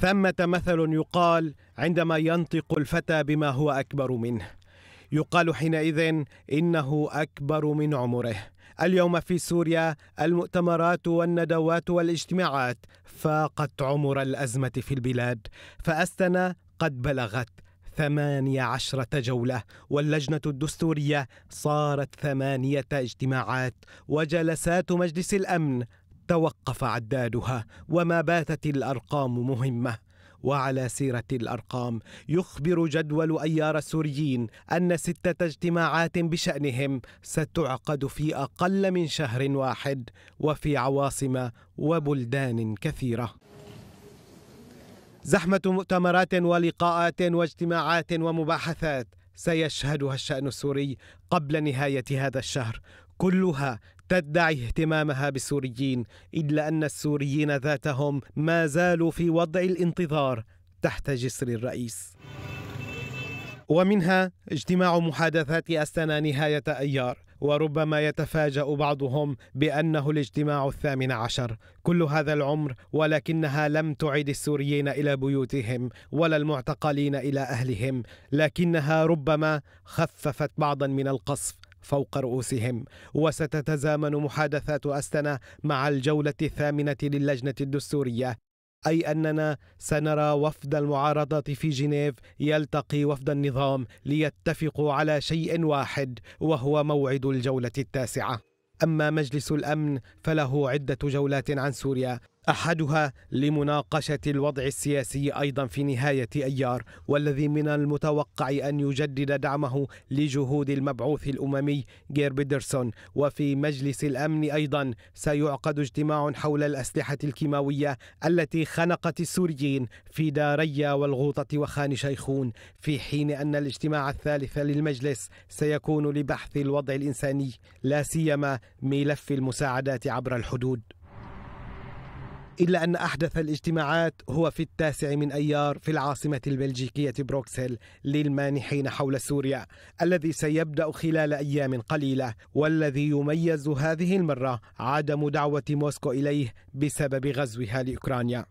ثمة مثل يقال عندما ينطق الفتى بما هو أكبر منه يقال حينئذ إنه أكبر من عمره اليوم في سوريا المؤتمرات والندوات والاجتماعات فاقت عمر الأزمة في البلاد فأستنا قد بلغت ثمانية عشرة جولة واللجنة الدستورية صارت ثمانية اجتماعات وجلسات مجلس الأمن توقف عدادها وما باتت الارقام مهمه وعلى سيرة الأرقام يخبر جدول أيار السوريين أن ستة اجتماعات بشأنهم ستعقد في أقل من شهر واحد وفي عواصم وبلدان كثيرة زحمة مؤتمرات ولقاءات واجتماعات ومباحثات سيشهدها الشأن السوري قبل نهاية هذا الشهر كلها تدعي اهتمامها بالسوريين الا ان السوريين ذاتهم ما زالوا في وضع الانتظار تحت جسر الرئيس ومنها اجتماع محادثات استنى نهاية أيار وربما يتفاجأ بعضهم بأنه الاجتماع الثامن عشر كل هذا العمر ولكنها لم تعد السوريين إلى بيوتهم ولا المعتقلين إلى أهلهم لكنها ربما خففت بعضا من القصف فوق رؤوسهم وستتزامن محادثات أستنا مع الجولة الثامنة للجنة الدستورية أي أننا سنرى وفد المعارضة في جنيف يلتقي وفد النظام ليتفقوا على شيء واحد وهو موعد الجولة التاسعة أما مجلس الأمن فله عدة جولات عن سوريا أحدها لمناقشة الوضع السياسي أيضا في نهاية أيار والذي من المتوقع أن يجدد دعمه لجهود المبعوث الأممي جير بيدرسون وفي مجلس الأمن أيضا سيعقد اجتماع حول الأسلحة الكيماوية التي خنقت السوريين في داريا والغوطة وخان شيخون في حين أن الاجتماع الثالث للمجلس سيكون لبحث الوضع الإنساني لا سيما ملف المساعدات عبر الحدود إلا أن أحدث الاجتماعات هو في التاسع من أيار في العاصمة البلجيكية بروكسل للمانحين حول سوريا الذي سيبدأ خلال أيام قليلة والذي يميز هذه المرة عدم دعوة موسكو إليه بسبب غزوها لأوكرانيا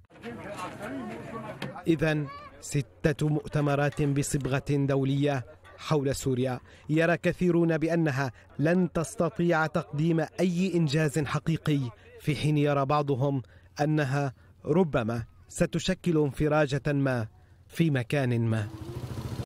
إذا ستة مؤتمرات بصبغة دولية حول سوريا يرى كثيرون بأنها لن تستطيع تقديم أي إنجاز حقيقي في حين يرى بعضهم انها ربما ستشكل انفراجه ما في مكان ما